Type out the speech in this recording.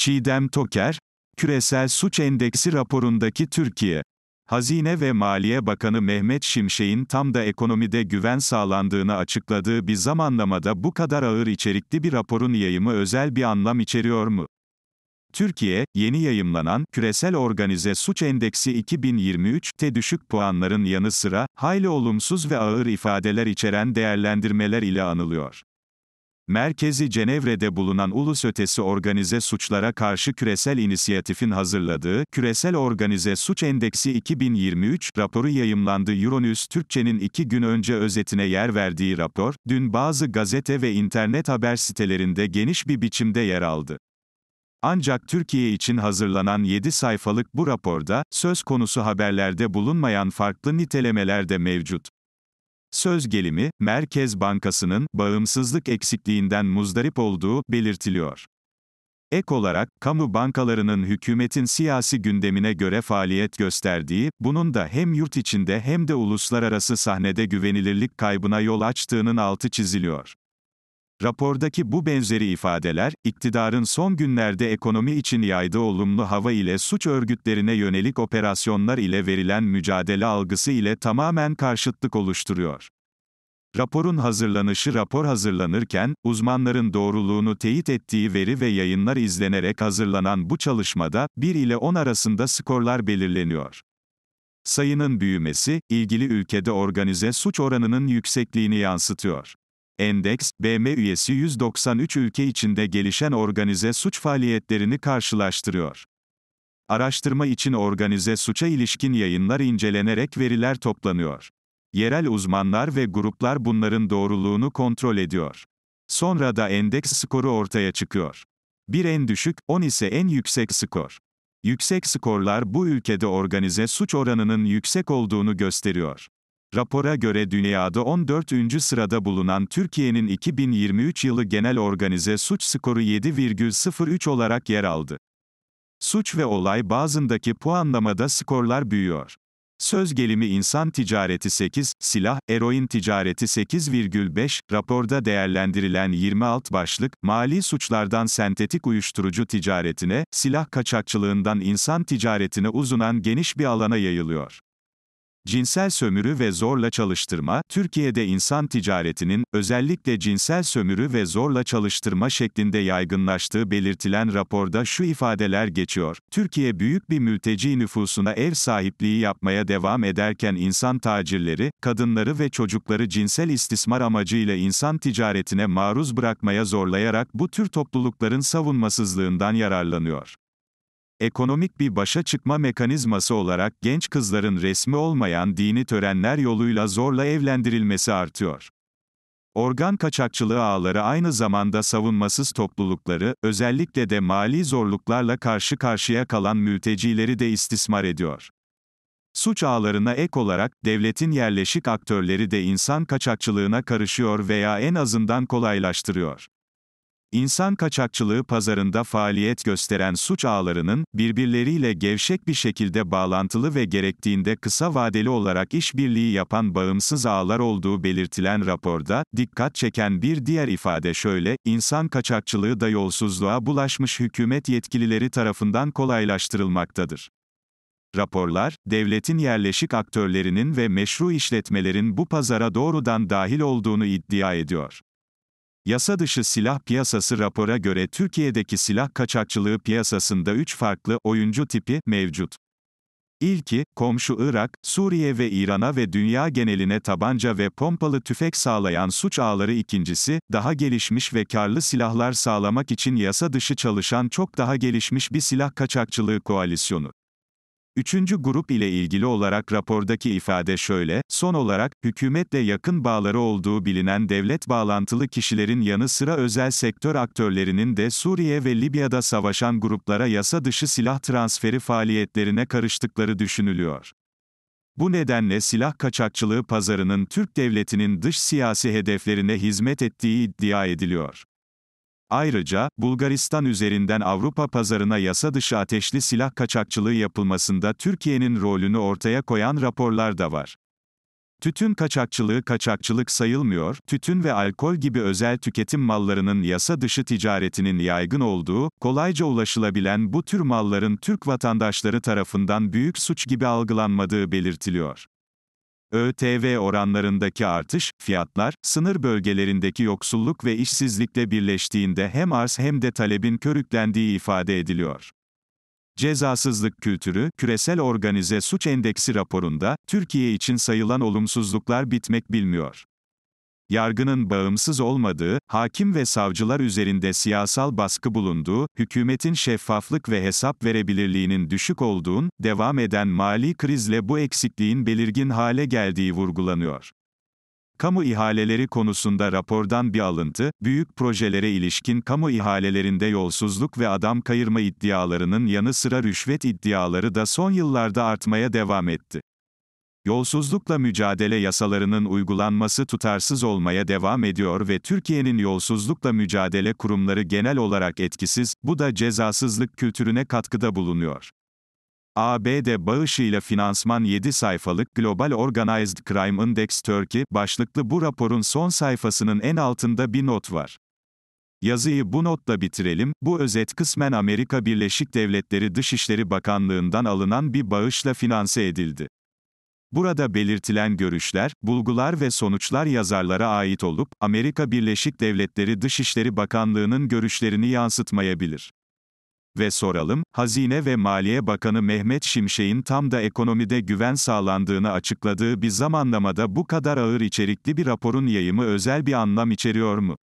Çiğdem Toker, Küresel Suç Endeksi raporundaki Türkiye Hazine ve Maliye Bakanı Mehmet Şimşek'in tam da ekonomide güven sağlandığını açıkladığı bir zamanlamada bu kadar ağır içerikli bir raporun yayımı özel bir anlam içeriyor mu? Türkiye, yeni yayımlanan Küresel Organize Suç Endeksi 2023'te düşük puanların yanı sıra hayli olumsuz ve ağır ifadeler içeren değerlendirmeler ile anılıyor. Merkezi Cenevre'de bulunan ulus ötesi organize suçlara karşı küresel inisiyatifin hazırladığı Küresel Organize Suç Endeksi 2023 raporu yayımlandı. Euronews Türkçe'nin iki gün önce özetine yer verdiği rapor, dün bazı gazete ve internet haber sitelerinde geniş bir biçimde yer aldı. Ancak Türkiye için hazırlanan 7 sayfalık bu raporda, söz konusu haberlerde bulunmayan farklı nitelemeler de mevcut. Söz gelimi, Merkez Bankası'nın bağımsızlık eksikliğinden muzdarip olduğu belirtiliyor. Ek olarak, kamu bankalarının hükümetin siyasi gündemine göre faaliyet gösterdiği, bunun da hem yurt içinde hem de uluslararası sahnede güvenilirlik kaybına yol açtığının altı çiziliyor. Rapordaki bu benzeri ifadeler, iktidarın son günlerde ekonomi için yaydığı olumlu hava ile suç örgütlerine yönelik operasyonlar ile verilen mücadele algısı ile tamamen karşıtlık oluşturuyor. Raporun hazırlanışı rapor hazırlanırken, uzmanların doğruluğunu teyit ettiği veri ve yayınlar izlenerek hazırlanan bu çalışmada, 1 ile 10 arasında skorlar belirleniyor. Sayının büyümesi, ilgili ülkede organize suç oranının yüksekliğini yansıtıyor. Endeks, BM üyesi 193 ülke içinde gelişen organize suç faaliyetlerini karşılaştırıyor. Araştırma için organize suça ilişkin yayınlar incelenerek veriler toplanıyor. Yerel uzmanlar ve gruplar bunların doğruluğunu kontrol ediyor. Sonra da endeks skoru ortaya çıkıyor. Bir en düşük, 10 ise en yüksek skor. Yüksek skorlar bu ülkede organize suç oranının yüksek olduğunu gösteriyor. Rapora göre dünyada 14. sırada bulunan Türkiye'nin 2023 yılı genel organize suç skoru 7,03 olarak yer aldı. Suç ve olay bazındaki puanlamada skorlar büyüyor. Söz gelimi insan ticareti 8, silah, eroin ticareti 8,5, raporda değerlendirilen 26 başlık, mali suçlardan sentetik uyuşturucu ticaretine, silah kaçakçılığından insan ticaretine uzunan geniş bir alana yayılıyor. Cinsel sömürü ve zorla çalıştırma, Türkiye'de insan ticaretinin, özellikle cinsel sömürü ve zorla çalıştırma şeklinde yaygınlaştığı belirtilen raporda şu ifadeler geçiyor. Türkiye büyük bir mülteci nüfusuna ev sahipliği yapmaya devam ederken insan tacirleri, kadınları ve çocukları cinsel istismar amacıyla insan ticaretine maruz bırakmaya zorlayarak bu tür toplulukların savunmasızlığından yararlanıyor ekonomik bir başa çıkma mekanizması olarak genç kızların resmi olmayan dini törenler yoluyla zorla evlendirilmesi artıyor. Organ kaçakçılığı ağları aynı zamanda savunmasız toplulukları, özellikle de mali zorluklarla karşı karşıya kalan mültecileri de istismar ediyor. Suç ağlarına ek olarak, devletin yerleşik aktörleri de insan kaçakçılığına karışıyor veya en azından kolaylaştırıyor. İnsan kaçakçılığı pazarında faaliyet gösteren suç ağlarının, birbirleriyle gevşek bir şekilde bağlantılı ve gerektiğinde kısa vadeli olarak işbirliği yapan bağımsız ağlar olduğu belirtilen raporda, dikkat çeken bir diğer ifade şöyle, insan kaçakçılığı da yolsuzluğa bulaşmış hükümet yetkilileri tarafından kolaylaştırılmaktadır. Raporlar, devletin yerleşik aktörlerinin ve meşru işletmelerin bu pazara doğrudan dahil olduğunu iddia ediyor. Yasa dışı silah piyasası rapora göre Türkiye'deki silah kaçakçılığı piyasasında 3 farklı oyuncu tipi mevcut. İlki, komşu Irak, Suriye ve İran'a ve dünya geneline tabanca ve pompalı tüfek sağlayan suç ağları ikincisi, daha gelişmiş ve karlı silahlar sağlamak için yasa dışı çalışan çok daha gelişmiş bir silah kaçakçılığı koalisyonu. Üçüncü grup ile ilgili olarak rapordaki ifade şöyle, son olarak, hükümetle yakın bağları olduğu bilinen devlet bağlantılı kişilerin yanı sıra özel sektör aktörlerinin de Suriye ve Libya'da savaşan gruplara yasa dışı silah transferi faaliyetlerine karıştıkları düşünülüyor. Bu nedenle silah kaçakçılığı pazarının Türk devletinin dış siyasi hedeflerine hizmet ettiği iddia ediliyor. Ayrıca, Bulgaristan üzerinden Avrupa pazarına yasa dışı ateşli silah kaçakçılığı yapılmasında Türkiye'nin rolünü ortaya koyan raporlar da var. Tütün kaçakçılığı kaçakçılık sayılmıyor, tütün ve alkol gibi özel tüketim mallarının yasa dışı ticaretinin yaygın olduğu, kolayca ulaşılabilen bu tür malların Türk vatandaşları tarafından büyük suç gibi algılanmadığı belirtiliyor. ÖTV oranlarındaki artış, fiyatlar, sınır bölgelerindeki yoksulluk ve işsizlikle birleştiğinde hem arz hem de talebin körüklendiği ifade ediliyor. Cezasızlık kültürü, küresel organize suç endeksi raporunda, Türkiye için sayılan olumsuzluklar bitmek bilmiyor yargının bağımsız olmadığı, hakim ve savcılar üzerinde siyasal baskı bulunduğu, hükümetin şeffaflık ve hesap verebilirliğinin düşük olduğun, devam eden mali krizle bu eksikliğin belirgin hale geldiği vurgulanıyor. Kamu ihaleleri konusunda rapordan bir alıntı, büyük projelere ilişkin kamu ihalelerinde yolsuzluk ve adam kayırma iddialarının yanı sıra rüşvet iddiaları da son yıllarda artmaya devam etti. Yolsuzlukla mücadele yasalarının uygulanması tutarsız olmaya devam ediyor ve Türkiye'nin yolsuzlukla mücadele kurumları genel olarak etkisiz, bu da cezasızlık kültürüne katkıda bulunuyor. ABD bağışıyla finansman 7 sayfalık Global Organized Crime Index Turkey başlıklı bu raporun son sayfasının en altında bir not var. Yazıyı bu notla bitirelim. Bu özet kısmen Amerika Birleşik Devletleri Dışişleri Bakanlığından alınan bir bağışla finanse edildi. Burada belirtilen görüşler, bulgular ve sonuçlar yazarlara ait olup, Amerika Birleşik Devletleri Dışişleri Bakanlığı'nın görüşlerini yansıtmayabilir. Ve soralım, Hazine ve Maliye Bakanı Mehmet Şimşek'in tam da ekonomide güven sağlandığını açıkladığı bir zamanlamada bu kadar ağır içerikli bir raporun yayımı özel bir anlam içeriyor mu?